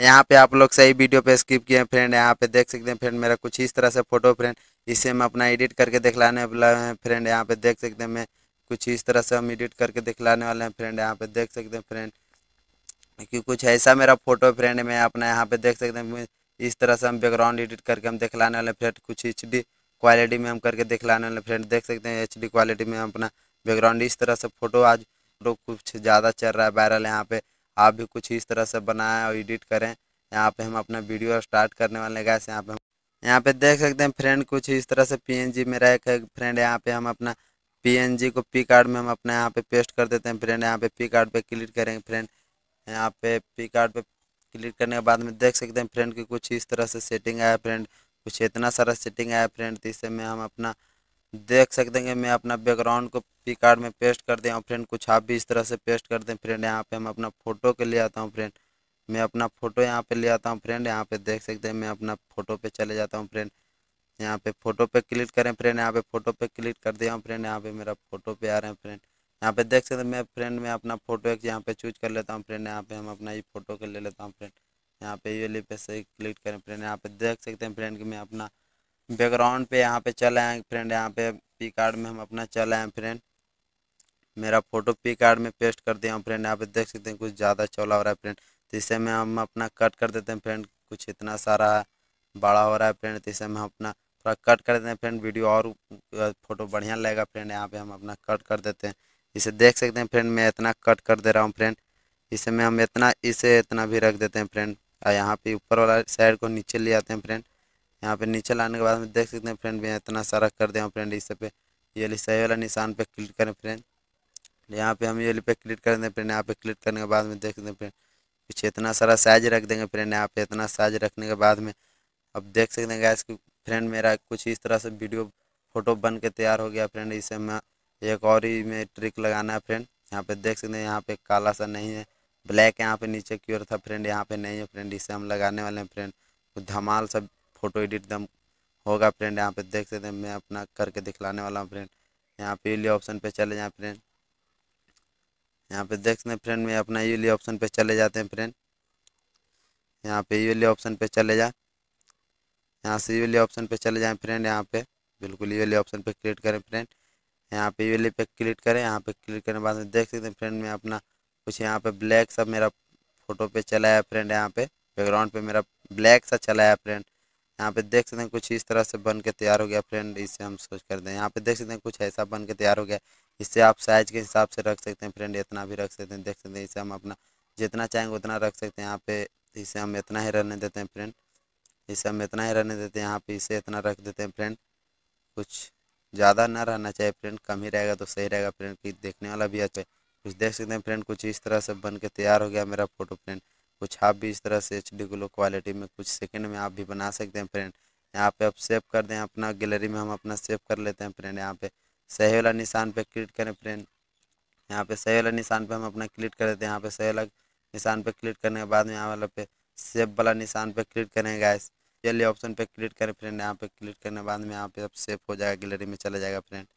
यहाँ पे आप लोग सही वीडियो पे स्किप किए हैं फ्रेंड यहाँ पे देख सकते हैं फ्रेंड मेरा कुछ इस तरह से फोटो फ्रेंड इसे हम अपना एडिट करके दिखलाने वाला है फ्रेंड यहाँ पे देख सकते हैं मैं कुछ इस तरह से हम एडिट करके दिखलाने वाले हैं फ्रेंड यहाँ पे देख सकते हैं फ्रेंड क्योंकि कुछ ऐसा मेरा फोटो फ्रेंड मैं अपना यहाँ पे देख सकते हैं इस तरह से हम बैकग्राउंड एडिट करके हम दिखलाने वाले फ्रेंड कुछ एच क्वालिटी में हम करके दिखलाने वाले फ्रेंड देख सकते हैं एच क्वालिटी में अपना बैकग्राउंड इस तरह से फोटो आज तो कुछ ज़्यादा चल रहा है वायरल यहाँ पे आप भी कुछ इस तरह से बनाएं और एडिट करें यहाँ पे हम अपना वीडियो स्टार्ट करने वाले गए यहाँ पे हम यहाँ पे देख सकते हैं फ्रेंड कुछ इस तरह से पीएनजी मेरा एक फ्रेंड यहाँ पे हम अपना पीएनजी को पी कार्ड में हम अपना यहाँ पे पेस्ट कर देते हैं फ्रेंड यहाँ पे पी कार्ड पे क्लिक करेंगे फ्रेंड यहाँ पे पी कार्ड पे क्लिक करने के बाद में देख सकते हैं फ्रेंड की कुछ इस तरह से सेटिंग आया फ्रेंड कुछ इतना सारा सेटिंग आया फ्रेंड इससे मैं हम अपना देख सकते हैं कि मैं अपना बैकग्राउंड को पी कार्ड में पेस्ट कर दें और फ्रेंड कुछ आप भी इस तरह से पेस्ट कर दें फ्रेंड यहाँ पे हम अपना फ़ोटो के लिए आता हूँ फ्रेंड मैं अपना फ़ोटो यहाँ पे ले आता हूँ फ्रेंड यहाँ पे देख सकते हैं मैं अपना फ़ोटो पे चले जाता हूँ फ्रेंड यहाँ पे फ़ोटो पे क्लिक करें फ्रेंड यहाँ पे फ़ोटो पे क्लिक कर दिया हूँ फ्रेंड यहाँ पे मेरा फ़ोटो पे आ रहे हैं फ्रेंड यहाँ पे देख सकते हैं मैं फ्रेंड में अपना फ़ोटो एक यहाँ पे चूज कर लेता हूँ फ्रेंड यहाँ पे हम अपना ये फ़ोटो के ले लेता हूँ फ्रेंड यहाँ पे ये पे से क्लिक करें फ्रेंड यहाँ पे देख सकते हैं फ्रेंड कि मैं अपना बैकग्राउंड पे यहाँ पे चले आए फ्रेंड यहाँ पे पी कार्ड में हम अपना चले आए फ्रेंड मेरा फोटो पी कार्ड में पेस्ट कर दिया हूँ फ्रेंड यहाँ पे देख सकते हैं कुछ ज़्यादा चौला हो रहा है फ्रेंड तो इसे में हम अपना कट कर देते हैं फ्रेंड कुछ इतना सारा बड़ा हो रहा है फ्रेंड तो इसे में हम अपना थोड़ा कट कर देते हैं फ्रेंड वीडियो और फोटो बढ़िया लगेगा फ्रेंड यहाँ पे हम अपना कट कर देते हैं इसे देख सकते हैं फ्रेंड मैं इतना कट कर दे रहा हूँ फ्रेंड इसे में हम इतना इसे इतना भी रख देते हैं फ्रेंड और यहाँ पे ऊपर वाला साइड को नीचे ले आते हैं फ्रेंड यहाँ पे नीचे लाने के बाद में देख सकते हैं फ्रेंड मैं इतना सारा कर दिया हूँ फ्रेंड इसे पे ये सही वाला निशान पे क्लिक करें फ्रेंड यहाँ पे हम ये पे क्लिक कर देंगे फ्रेंड यहाँ पे क्लिक करने के बाद में देख देंगे फ्रेंड पीछे इतना सारा साइज रख देंगे फ्रेंड यहाँ पे इतना साइज रखने के बाद में अब देख सकते हैं गैस कि फ्रेंड मेरा कुछ इस तरह से वीडियो फ़ोटो बन के तैयार हो गया फ्रेंड इसे मैं एक और ही में ट्रिक लगाना है फ्रेंड यहाँ पे देख सकते हैं यहाँ पे काला सा नहीं है ब्लैक यहाँ पे नीचे की ओर था फ्रेंड यहाँ पे नहीं है फ्रेंड इसे हम लगाने वाले हैं फ्रेंड धमाल सा फ़ोटो एडिट दम होगा फ्रेंड यहाँ पे देख सकते हैं मैं अपना करके दिखलाने वाला हूँ फ्रेंड यहाँ पे ऑप्शन पे चले जाएँ फ्रेंड यहाँ पे देख सकते हैं फ्रेंड में अपना यूली ऑप्शन पे चले जाते हैं फ्रेंड यहाँ पे यूली ऑप्शन पे चले जाए यहाँ से यूली ऑप्शन पे चले जाए फ्रेंड यहाँ पे बिल्कुल यूली ऑप्शन पे क्लिक करें फ्रेंड यहाँ पे यूली पे क्लिक करें यहाँ पे क्लिक करने के बाद देख सकते हैं फ्रेंड में अपना कुछ यहाँ पे ब्लैक सा मेरा फोटो पे चलाया फ्रेंड यहाँ पे बैकग्राउंड पे मेरा ब्लैक सा चलाया फ्रेंड यहाँ पे देख सकते हैं कुछ इस तरह से बन के तैयार हो गया फ्रेंड इसे हम सोच कर दें यहाँ पे देख सकते हैं कुछ ऐसा बन के तैयार हो गया इससे आप साइज के हिसाब से रख सकते हैं फ्रेंड इतना भी रख सकते हैं देख सकते हैं इसे हम अपना जितना चाहेंगे उतना रख सकते हैं यहाँ पे इसे हम इतना ही रहने देते हैं फ्रेंड इसे हम इतना ही रहने देते हैं यहाँ पे इसे इतना रख देते हैं फ्रेंड कुछ ज़्यादा ना रहना चाहिए फ्रेंड कम ही रहेगा तो सही रहेगा फ्रेंड कि देखने वाला भी अच्छा कुछ देख सकते हैं फ्रेंड कुछ इस तरह से बन के तैयार हो गया मेरा फोटो फ्रेंड कुछ आप भी इस तरह से एच डी ग्लो क्वालिटी में कुछ सेकेंड में आप भी बना सकते हैं फ्रेंड यहाँ पे आप सेव कर दें अपना गैलरी में हम अपना सेव कर लेते हैं फ्रेंड यहाँ पे सही वाला निशान पे क्लिक करें फ्रेंड यहाँ पे सही वाला निशान पे हम अपना क्लिक कर देते हैं यहाँ पे सही वाला निशान पे क्लिक करने के बाद में यहाँ वाला पे सेव वाला निशान पे क्लिक करें गैस चलिए ऑप्शन पे क्लिक करें फ्रेंड यहाँ पे क्लिक करने के बाद में यहाँ पे अब सेव हो जाएगा गैलरी में चला जाएगा फ्रेंड